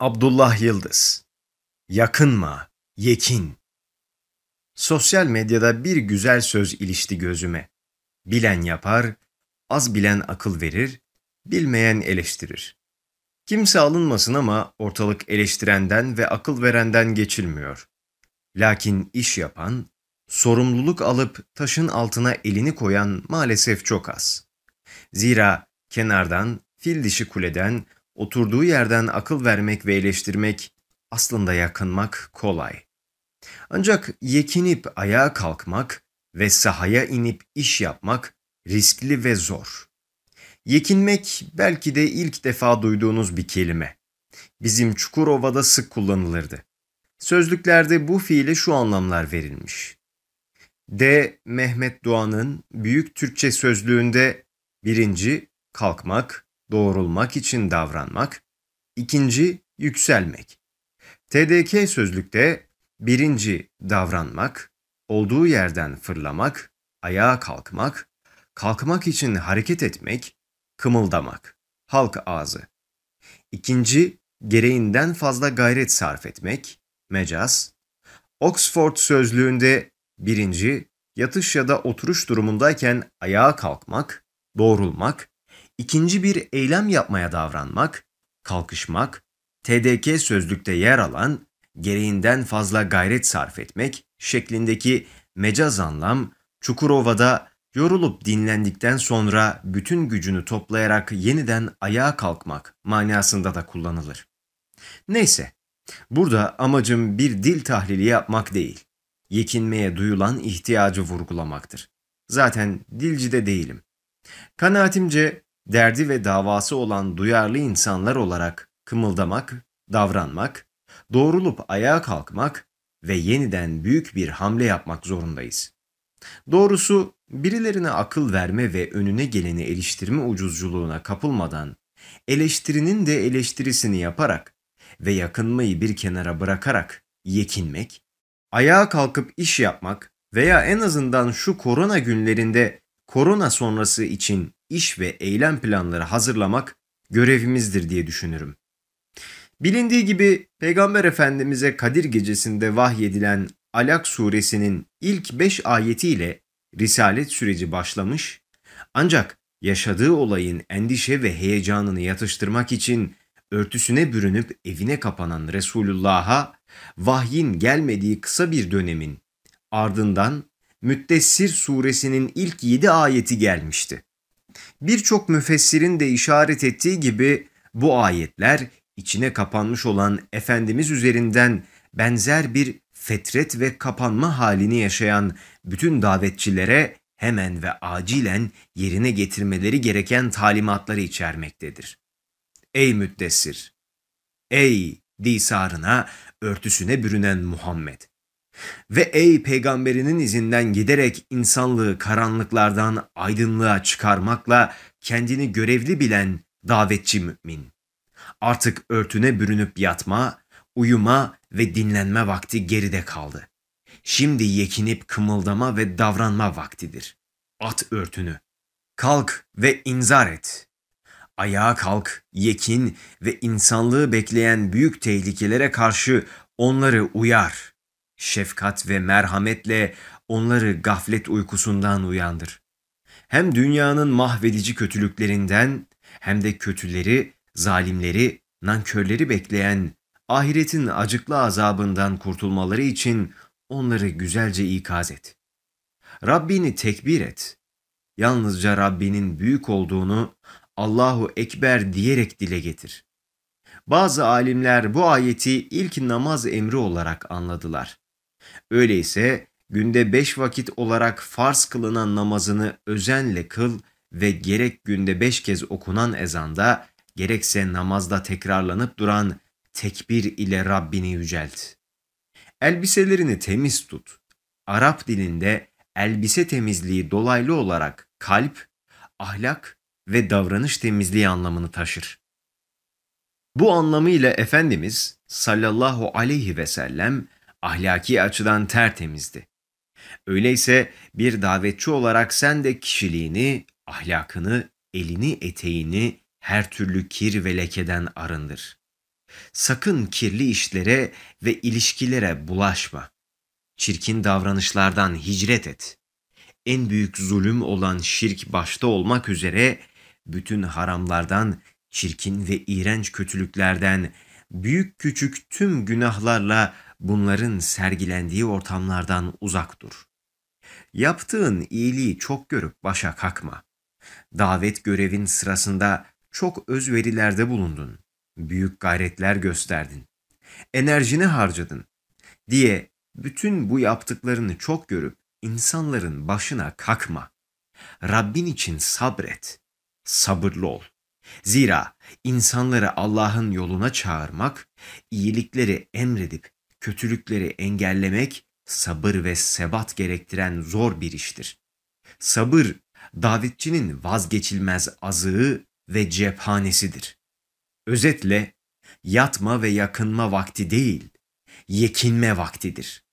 Abdullah Yıldız Yakınma, yekin. Sosyal medyada bir güzel söz ilişti gözüme. Bilen yapar, az bilen akıl verir, bilmeyen eleştirir. Kimse alınmasın ama ortalık eleştirenden ve akıl verenden geçilmiyor. Lakin iş yapan, sorumluluk alıp taşın altına elini koyan maalesef çok az. Zira kenardan, fil dişi kuleden, Oturduğu yerden akıl vermek ve eleştirmek aslında yakınmak kolay. Ancak yekinip ayağa kalkmak ve sahaya inip iş yapmak riskli ve zor. Yekinmek belki de ilk defa duyduğunuz bir kelime. Bizim Çukurova'da sık kullanılırdı. Sözlüklerde bu fiile şu anlamlar verilmiş. D. Mehmet Doğan'ın Büyük Türkçe Sözlüğünde birinci kalkmak, doğrulmak için davranmak, ikinci yükselmek. TDK sözlükte birinci davranmak, olduğu yerden fırlamak, ayağa kalkmak, kalkmak için hareket etmek, kımıldamak, halk ağzı. İkinci, gereğinden fazla gayret sarf etmek, mecaz. Oxford sözlüğünde birinci, yatış ya da oturuş durumundayken ayağa kalkmak, doğrulmak, ikinci bir eylem yapmaya davranmak, kalkışmak, TDK sözlükte yer alan gereğinden fazla gayret sarf etmek şeklindeki mecaz anlam Çukurova'da yorulup dinlendikten sonra bütün gücünü toplayarak yeniden ayağa kalkmak manasında da kullanılır. Neyse, burada amacım bir dil tahlili yapmak değil, yekinmeye duyulan ihtiyacı vurgulamaktır. Zaten dilci de değilim. Kanaatimce derdi ve davası olan duyarlı insanlar olarak kımıldamak, davranmak, doğrulup ayağa kalkmak ve yeniden büyük bir hamle yapmak zorundayız. Doğrusu birilerine akıl verme ve önüne geleni eleştirme ucuzculuğuna kapılmadan, eleştirinin de eleştirisini yaparak ve yakınmayı bir kenara bırakarak yekinmek, ayağa kalkıp iş yapmak veya en azından şu korona günlerinde korona sonrası için iş ve eylem planları hazırlamak görevimizdir diye düşünürüm. Bilindiği gibi Peygamber Efendimiz'e Kadir Gecesi'nde vahyedilen Alak suresinin ilk 5 ayetiyle risalet süreci başlamış ancak yaşadığı olayın endişe ve heyecanını yatıştırmak için örtüsüne bürünüp evine kapanan Resulullah'a vahyin gelmediği kısa bir dönemin ardından Müttessir suresinin ilk 7 ayeti gelmişti. Birçok müfessirin de işaret ettiği gibi bu ayetler içine kapanmış olan Efendimiz üzerinden benzer bir fetret ve kapanma halini yaşayan bütün davetçilere hemen ve acilen yerine getirmeleri gereken talimatları içermektedir. Ey müddessir! Ey disarına, örtüsüne bürünen Muhammed! Ve ey peygamberinin izinden giderek insanlığı karanlıklardan aydınlığa çıkarmakla kendini görevli bilen davetçi mümin. Artık örtüne bürünüp yatma, uyuma ve dinlenme vakti geride kaldı. Şimdi yekinip kımıldama ve davranma vaktidir. At örtünü. Kalk ve inzar et. Ayağa kalk, yekin ve insanlığı bekleyen büyük tehlikelere karşı onları uyar.'' Şefkat ve merhametle onları gaflet uykusundan uyandır. Hem dünyanın mahvedici kötülüklerinden hem de kötüleri, zalimleri, nankörleri bekleyen ahiretin acıklı azabından kurtulmaları için onları güzelce ikaz et. Rabbini tekbir et. Yalnızca Rabbinin büyük olduğunu Allahu Ekber diyerek dile getir. Bazı alimler bu ayeti ilk namaz emri olarak anladılar. Öyleyse günde beş vakit olarak farz kılınan namazını özenle kıl ve gerek günde beş kez okunan ezanda gerekse namazda tekrarlanıp duran tekbir ile Rabbini yücelt. Elbiselerini temiz tut. Arap dilinde elbise temizliği dolaylı olarak kalp, ahlak ve davranış temizliği anlamını taşır. Bu anlamıyla Efendimiz sallallahu aleyhi ve sellem ahlaki açıdan tertemizdi. Öyleyse bir davetçi olarak sen de kişiliğini, ahlakını, elini eteğini her türlü kir ve lekeden arındır. Sakın kirli işlere ve ilişkilere bulaşma. Çirkin davranışlardan hicret et. En büyük zulüm olan şirk başta olmak üzere bütün haramlardan, çirkin ve iğrenç kötülüklerden, büyük küçük tüm günahlarla bunların sergilendiği ortamlardan uzak dur. Yaptığın iyiliği çok görüp başa kakma. Davet görevin sırasında çok özverilerde bulundun. Büyük gayretler gösterdin. Enerjini harcadın diye bütün bu yaptıklarını çok görüp insanların başına kakma. Rabbin için sabret. Sabırlı ol. Zira insanları Allah'ın yoluna çağırmak, iyilikleri emredip kötülükleri engellemek sabır ve sebat gerektiren zor bir iştir. Sabır, davetçinin vazgeçilmez azığı ve cephanesidir. Özetle, yatma ve yakınma vakti değil, yekinme vaktidir.